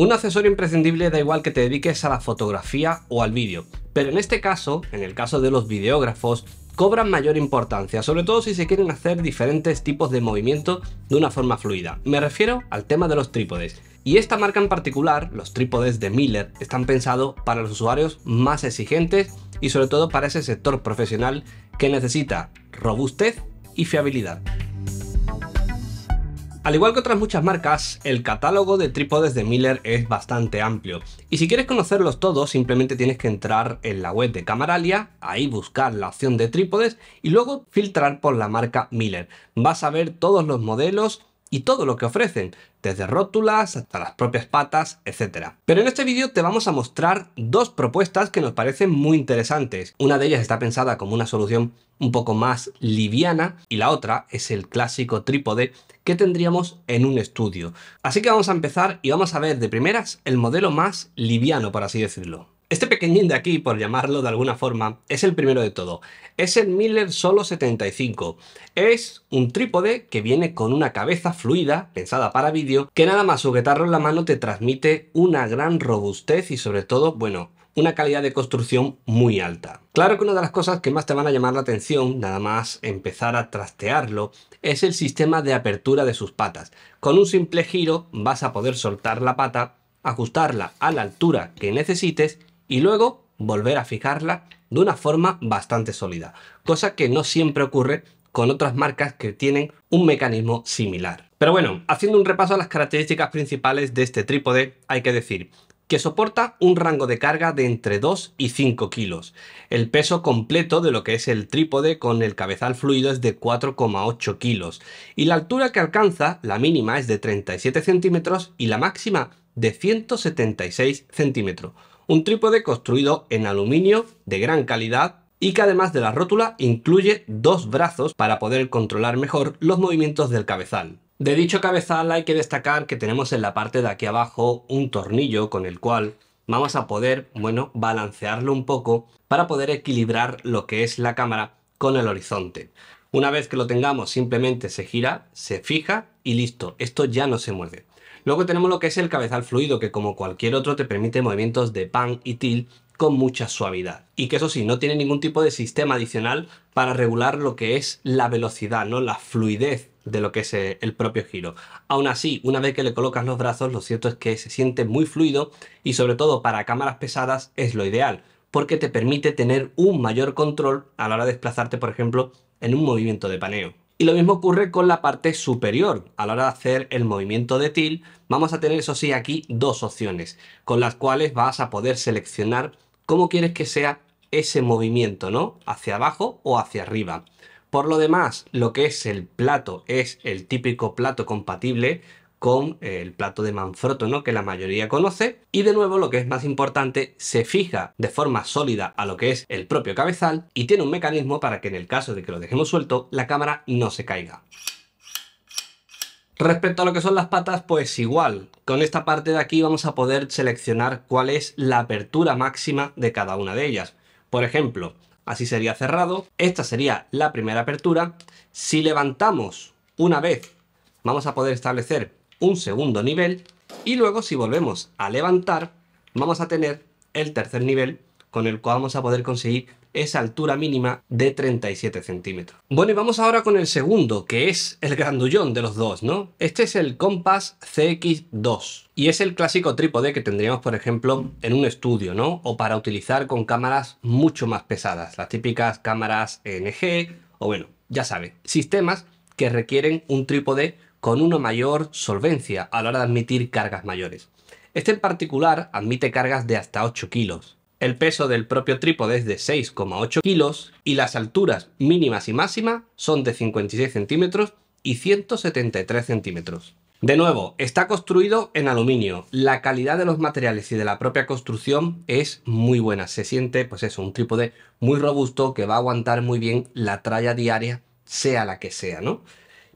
Un accesorio imprescindible da igual que te dediques a la fotografía o al vídeo, pero en este caso, en el caso de los videógrafos, cobran mayor importancia, sobre todo si se quieren hacer diferentes tipos de movimiento de una forma fluida. Me refiero al tema de los trípodes. Y esta marca en particular, los trípodes de Miller, están pensados para los usuarios más exigentes y sobre todo para ese sector profesional que necesita robustez y fiabilidad. Al igual que otras muchas marcas, el catálogo de trípodes de Miller es bastante amplio, y si quieres conocerlos todos simplemente tienes que entrar en la web de Camaralia, ahí buscar la opción de trípodes y luego filtrar por la marca Miller. Vas a ver todos los modelos, y todo lo que ofrecen, desde rótulas hasta las propias patas, etc. Pero en este vídeo te vamos a mostrar dos propuestas que nos parecen muy interesantes. Una de ellas está pensada como una solución un poco más liviana y la otra es el clásico trípode que tendríamos en un estudio. Así que vamos a empezar y vamos a ver de primeras el modelo más liviano, por así decirlo. Este pequeñín de aquí, por llamarlo de alguna forma, es el primero de todo. Es el Miller Solo 75. Es un trípode que viene con una cabeza fluida, pensada para vídeo, que nada más sujetarlo en la mano te transmite una gran robustez y sobre todo, bueno, una calidad de construcción muy alta. Claro que una de las cosas que más te van a llamar la atención, nada más empezar a trastearlo, es el sistema de apertura de sus patas. Con un simple giro vas a poder soltar la pata, ajustarla a la altura que necesites y luego volver a fijarla de una forma bastante sólida, cosa que no siempre ocurre con otras marcas que tienen un mecanismo similar. Pero bueno, haciendo un repaso a las características principales de este trípode, hay que decir que soporta un rango de carga de entre 2 y 5 kilos. El peso completo de lo que es el trípode con el cabezal fluido es de 4,8 kilos y la altura que alcanza, la mínima es de 37 centímetros y la máxima de 176 centímetros un trípode construido en aluminio de gran calidad y que además de la rótula incluye dos brazos para poder controlar mejor los movimientos del cabezal. De dicho cabezal hay que destacar que tenemos en la parte de aquí abajo un tornillo con el cual vamos a poder, bueno, balancearlo un poco para poder equilibrar lo que es la cámara con el horizonte. Una vez que lo tengamos simplemente se gira, se fija y listo, esto ya no se mueve. Luego tenemos lo que es el cabezal fluido, que como cualquier otro te permite movimientos de pan y tilt con mucha suavidad. Y que eso sí, no tiene ningún tipo de sistema adicional para regular lo que es la velocidad, ¿no? La fluidez de lo que es eh, el propio giro. Aún así, una vez que le colocas los brazos, lo cierto es que se siente muy fluido y sobre todo para cámaras pesadas es lo ideal, porque te permite tener un mayor control a la hora de desplazarte, por ejemplo, en un movimiento de paneo. Y lo mismo ocurre con la parte superior. A la hora de hacer el movimiento de til, vamos a tener, eso sí, aquí dos opciones, con las cuales vas a poder seleccionar cómo quieres que sea ese movimiento, ¿no? Hacia abajo o hacia arriba. Por lo demás, lo que es el plato es el típico plato compatible con eh, el plato de Manfrotto, ¿no? que la mayoría conoce. Y de nuevo, lo que es más importante, se fija de forma sólida a lo que es el propio cabezal y tiene un mecanismo para que en el caso de que lo dejemos suelto, la cámara no se caiga. Respecto a lo que son las patas, pues igual. Con esta parte de aquí vamos a poder seleccionar cuál es la apertura máxima de cada una de ellas. Por ejemplo, así sería cerrado. Esta sería la primera apertura. Si levantamos una vez, vamos a poder establecer un segundo nivel y luego si volvemos a levantar vamos a tener el tercer nivel con el cual vamos a poder conseguir esa altura mínima de 37 centímetros. Bueno, y vamos ahora con el segundo, que es el grandullón de los dos, ¿no? Este es el Compass CX2 y es el clásico trípode que tendríamos, por ejemplo, en un estudio, ¿no? O para utilizar con cámaras mucho más pesadas, las típicas cámaras NG o bueno, ya sabe, sistemas que requieren un trípode con una mayor solvencia a la hora de admitir cargas mayores. Este en particular admite cargas de hasta 8 kilos. El peso del propio trípode es de 6,8 kilos y las alturas mínimas y máximas son de 56 centímetros y 173 centímetros. De nuevo, está construido en aluminio. La calidad de los materiales y de la propia construcción es muy buena. Se siente, pues eso, un trípode muy robusto que va a aguantar muy bien la tralla diaria sea la que sea, ¿no?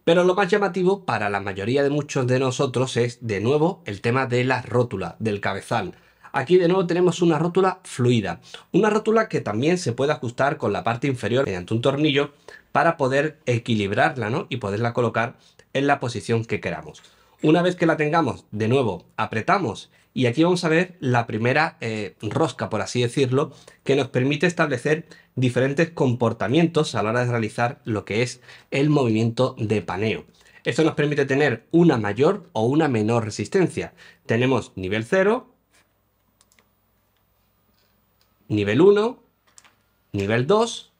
Pero lo más llamativo para la mayoría de muchos de nosotros es, de nuevo, el tema de la rótula, del cabezal. Aquí de nuevo tenemos una rótula fluida, una rótula que también se puede ajustar con la parte inferior mediante un tornillo para poder equilibrarla ¿no? y poderla colocar en la posición que queramos. Una vez que la tengamos, de nuevo apretamos y aquí vamos a ver la primera eh, rosca, por así decirlo, que nos permite establecer diferentes comportamientos a la hora de realizar lo que es el movimiento de paneo. Esto nos permite tener una mayor o una menor resistencia. Tenemos nivel 0, nivel 1, nivel 2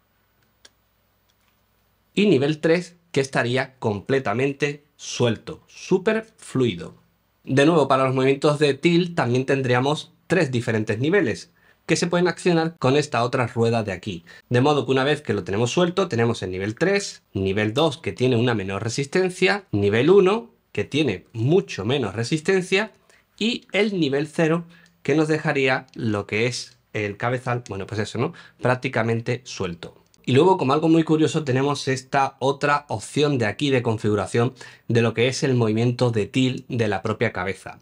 y nivel 3 que estaría completamente suelto, súper fluido. De nuevo, para los movimientos de tilt también tendríamos tres diferentes niveles que se pueden accionar con esta otra rueda de aquí. De modo que una vez que lo tenemos suelto, tenemos el nivel 3, nivel 2 que tiene una menor resistencia, nivel 1 que tiene mucho menos resistencia y el nivel 0 que nos dejaría lo que es el cabezal, bueno pues eso, ¿no? Prácticamente suelto. Y luego, como algo muy curioso, tenemos esta otra opción de aquí de configuración de lo que es el movimiento de til de la propia cabeza.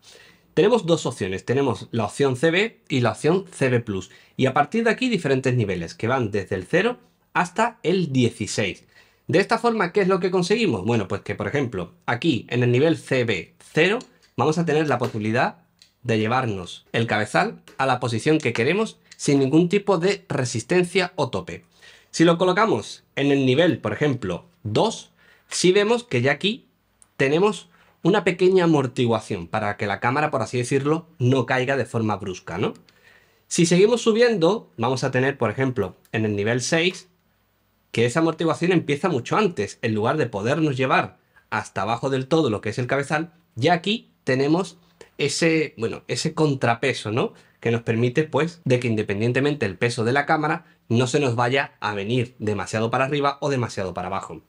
Tenemos dos opciones, tenemos la opción CB y la opción CB+. Y a partir de aquí diferentes niveles que van desde el 0 hasta el 16. De esta forma, ¿qué es lo que conseguimos? Bueno, pues que por ejemplo, aquí en el nivel CB0 vamos a tener la posibilidad de llevarnos el cabezal a la posición que queremos sin ningún tipo de resistencia o tope. Si lo colocamos en el nivel, por ejemplo, 2, sí vemos que ya aquí tenemos una pequeña amortiguación para que la cámara, por así decirlo, no caiga de forma brusca, ¿no? Si seguimos subiendo, vamos a tener, por ejemplo, en el nivel 6, que esa amortiguación empieza mucho antes. En lugar de podernos llevar hasta abajo del todo lo que es el cabezal, ya aquí tenemos ese, bueno, ese contrapeso, ¿no? Que nos permite, pues, de que independientemente del peso de la cámara, no se nos vaya a venir demasiado para arriba o demasiado para abajo.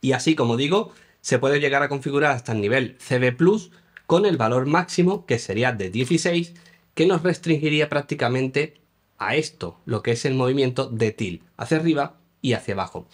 Y así como digo, se puede llegar a configurar hasta el nivel CB Plus con el valor máximo que sería de 16 que nos restringiría prácticamente a esto, lo que es el movimiento de til hacia arriba y hacia abajo.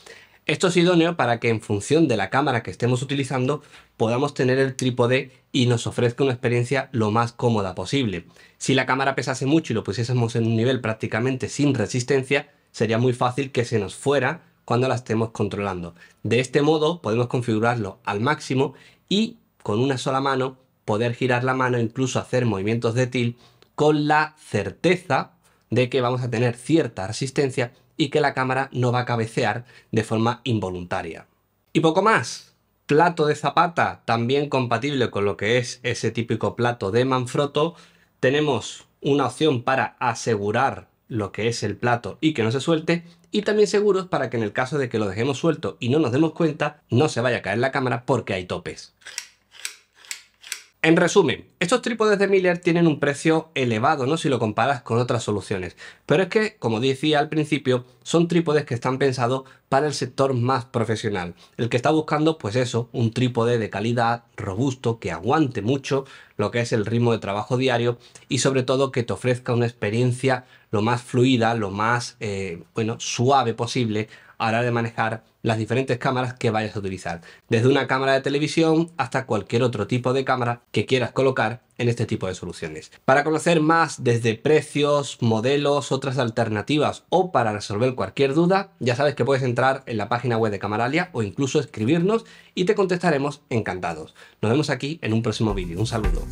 Esto es idóneo para que en función de la cámara que estemos utilizando podamos tener el trípode y nos ofrezca una experiencia lo más cómoda posible. Si la cámara pesase mucho y lo pusiésemos en un nivel prácticamente sin resistencia, sería muy fácil que se nos fuera cuando la estemos controlando. De este modo podemos configurarlo al máximo y con una sola mano poder girar la mano, incluso hacer movimientos de til con la certeza de que vamos a tener cierta resistencia y que la cámara no va a cabecear de forma involuntaria. Y poco más. Plato de zapata, también compatible con lo que es ese típico plato de Manfrotto. Tenemos una opción para asegurar lo que es el plato y que no se suelte y también seguros para que en el caso de que lo dejemos suelto y no nos demos cuenta no se vaya a caer la cámara porque hay topes. En resumen, estos trípodes de Miller tienen un precio elevado, ¿no? Si lo comparas con otras soluciones. Pero es que, como decía al principio, son trípodes que están pensados para el sector más profesional. El que está buscando, pues eso, un trípode de calidad, robusto, que aguante mucho lo que es el ritmo de trabajo diario y sobre todo que te ofrezca una experiencia lo más fluida, lo más, eh, bueno, suave posible a la hora de manejar las diferentes cámaras que vayas a utilizar. Desde una cámara de televisión hasta cualquier otro tipo de cámara que quieras colocar en este tipo de soluciones. Para conocer más desde precios, modelos, otras alternativas o para resolver cualquier duda, ya sabes que puedes entrar en la página web de Camaralia o incluso escribirnos y te contestaremos encantados. Nos vemos aquí en un próximo vídeo. Un saludo.